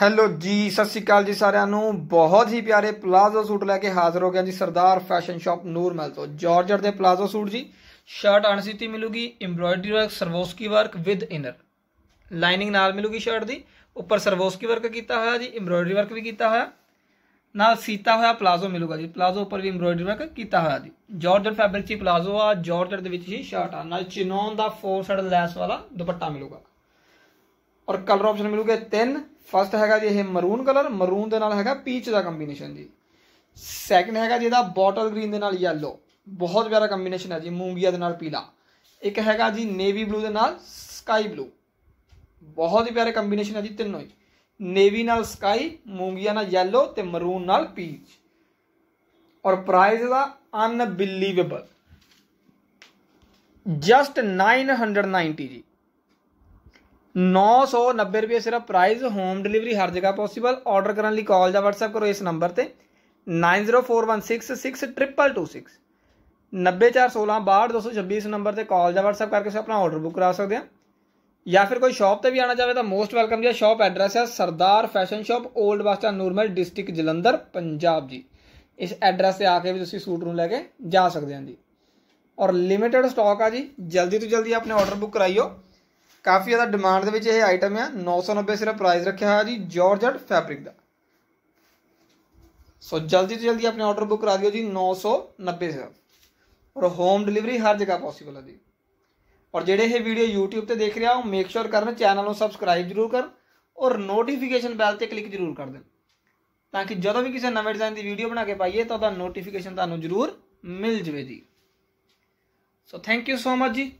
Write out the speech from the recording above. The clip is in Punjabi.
ਹੈਲੋ ਜੀ ਸਤਿ ਸ਼੍ਰੀ ਅਕਾਲ ਜੀ ਸਾਰਿਆਂ ਨੂੰ ਬਹੁਤ ਹੀ ਪਿਆਰੇ ਪਲਾਜ਼ੋ ਸੂਟ ਲੈ ਕੇ ਹਾਜ਼ਰ ਹੋ ਗਿਆ ਜੀ ਸਰਦਾਰ ਫੈਸ਼ਨ ਸ਼ਾਪ ਨੂਰ ਮਹਿਲ ਤੋਂ ਜਾਰਜਟ ਦੇ ਪਲਾਜ਼ੋ ਸੂਟ ਜੀ ਸ਼ਰਟ ਅਣਸੀਤੀ ਮਿਲੂਗੀ embroidery work Swarovski work with inner lining ਨਾਲ ਮਿਲੂਗੀ ਸ਼ਰਟ ਦੀ ਉੱਪਰ ਸਰਵੋਸਕੀ ਵਰਕ ਕੀਤਾ ਹੋਇਆ ਜੀ ਐਮਬ੍ਰੋਇਡਰੀ ਵਰਕ ਵੀ ਕੀਤਾ ਹੋਇਆ ਨਾਲ ਸੀਤਾ ਹੋਇਆ ਪਲਾਜ਼ੋ ਮਿਲੂਗਾ ਜੀ ਪਲਾਜ਼ੋ ਉੱਪਰ ਵੀ ਐਮਬ੍ਰੋਇਡਰੀ ਵਰਕ ਕੀਤਾ ਹੋਇਆ ਜੀ ਜਾਰਜਟ ਫੈਬਰਿਕ 'ਚ ਪਲਾਜ਼ੋ ਆ ਜਾਰਜਟ ਦੇ ਵਿੱਚ ਹੀ ਸ਼ਰਟ ਆ ਨਾਲ ਚਿਨੋਨ ਦਾ 4 ਸਾਈਡ ਲੈਸ ਵਾਲਾ ਦੁਪੱਟਾ ਮਿਲੂਗਾ ਔਰ ਕਲਰ ਆਪਸ਼ਨ ਮਿਲੂਗੇ 3 ਫਸਟ ਹੈਗਾ ਜੀ ਇਹ ਮਰੂਨ ਕਲਰ ਮਰੂਨ ਦੇ ਨਾਲ ਹੈਗਾ ਪੀਚ ਦਾ ਕੰਬੀਨੇਸ਼ਨ ਜੀ ਸੈਕੰਡ ਹੈਗਾ ਜੀ ਇਹਦਾ ਬੋਟਲ ਗ੍ਰੀਨ ਦੇ ਨਾਲ ਯੈਲੋ ਬਹੁਤ ਪਿਆਰਾ ਕੰਬੀਨੇਸ਼ਨ ਹੈ ਜੀ ਮੂੰਗੀਆ ਦੇ ਨਾਲ ਪੀਲਾ ਇੱਕ ਹੈਗਾ ਜੀ ਨੇਵੀ ਬਲੂ ਦੇ ਨਾਲ ਸਕਾਈ ਬਲੂ ਬਹੁਤ ਹੀ ਪਿਆਰੇ ਕੰਬੀਨੇਸ਼ਨ ਹੈ ਜੀ ਤਿੰਨੋਂ ਹੀ ਨੇਵੀ ਨਾਲ ਸਕਾਈ ਮੂੰਗੀਆ ਨਾਲ ਯੈਲੋ ਤੇ ਮਰੂਨ ਨਾਲ ਪੀਚ ਔਰ ਪ੍ਰਾਈਸ ਦਾ ਅਨਬਿਲੀਵੇਬਲ ਜਸਟ 990 ਜੀ 990 ਰੁਪਏ ਸਿਰਫ ਪ੍ਰਾਈਸ ਹੋਮ ਡਿਲੀਵਰੀ ਹਰ ਜਗ੍ਹਾ ਪੋਸੀਬਲ ਆਰਡਰ ਕਰਨ ਲਈ ਕਾਲ ਜਾਂ WhatsApp ਕਰੋ ਇਸ ਨੰਬਰ ਤੇ 9041666226 90416262226 ਨੰਬਰ ਤੇ ਕਾਲ ਜਾਂ WhatsApp ਕਰਕੇ ਤੁਸੀਂ ਆਪਣਾ ਆਰਡਰ ਬੁੱਕ ਕਰਾ ਸਕਦੇ ਆ ਜਾਂ ਫਿਰ ਕੋਈ ਸ਼ਾਪ ਤੇ ਵੀ ਆਣਾ ਚਾਹੇ ਤਾਂ ਮੋਸਟ ਵੈਲਕਮ ਜੀ ਸ਼ਾਪ ਐਡਰੈਸ ਹੈ ਸਰਦਾਰ ਫੈਸ਼ਨ ਸ਼ਾਪ 올ਡ ਬਸਟਾ ਨੂਰਮਲ ਡਿਸਟ੍ਰਿਕਟ ਜਲੰਧਰ ਪੰਜਾਬ ਜੀ ਇਸ ਐਡਰੈਸ ਤੇ ਆ ਕੇ ਵੀ ਤੁਸੀਂ ਸੂਟ ਨੂੰ ਲੈ ਕੇ ਜਾ ਸਕਦੇ ਆ ਜੀ ਔਰ ਲਿਮਿਟਿਡ ਸਟਾਕ ਆ ਜੀ ਜਲਦੀ ਤੋਂ ਜਲਦੀ ਆਪਣੇ ਆਰਡਰ ਬੁੱਕ ਕਰਾਈਓ ਕਾਫੀ ਜ਼ਿਆਦਾ ਡਿਮਾਂਡ ਦੇ ਵਿੱਚ ਇਹ ਆਈਟਮ ਆ 990 ਸਿਰਫ ਪ੍ਰਾਈਸ ਰੱਖਿਆ ਹੋਇਆ ਜੀ ਜਾਰਜਟ ਫੈਬਰਿਕ ਦਾ ਸੋ ਜਲਦੀ ਤੋਂ ਜਲਦੀ ਆਪਣੇ ਆਰਡਰ ਬੁੱਕ ਕਰਾ ਦਿਓ ਜੀ 990 ਸਿਰਫ ਔਰ ਹੋਮ ਡਿਲੀਵਰੀ ਹਰ ਜਗ੍ਹਾ ਪੋਸੀਬਲ ਹੈ ਜੀ ਔਰ ਜਿਹੜੇ ਇਹ ਵੀਡੀਓ YouTube ਤੇ ਦੇਖ ਰਿਹਾ ਹੋ ਮੇਕ ਸ਼ੋਰ ਕਰਨ ਚੈਨਲ ਨੂੰ ਸਬਸਕ੍ਰਾਈਬ ਜ਼ਰੂਰ ਕਰਨ ਔਰ ਨੋਟੀਫਿਕੇਸ਼ਨ ਬੈਲ ਤੇ ਕਲਿੱਕ ਜ਼ਰੂਰ ਕਰ ਦੇਣ ਤਾਂ ਕਿ ਜਦੋਂ ਵੀ ਕਿਸੇ ਨਵੇਂ ਡਿਜ਼ਾਈਨ ਦੀ ਵੀਡੀਓ ਬਣਾ ਕੇ ਪਾਈਏ ਤਾਂ ਉਹਦਾ ਨੋਟੀਫਿਕੇਸ਼ਨ ਤੁਹਾਨੂੰ ਜ਼ਰੂਰ ਮਿਲ ਜਵੇ ਜੀ so thank you so much ਜੀ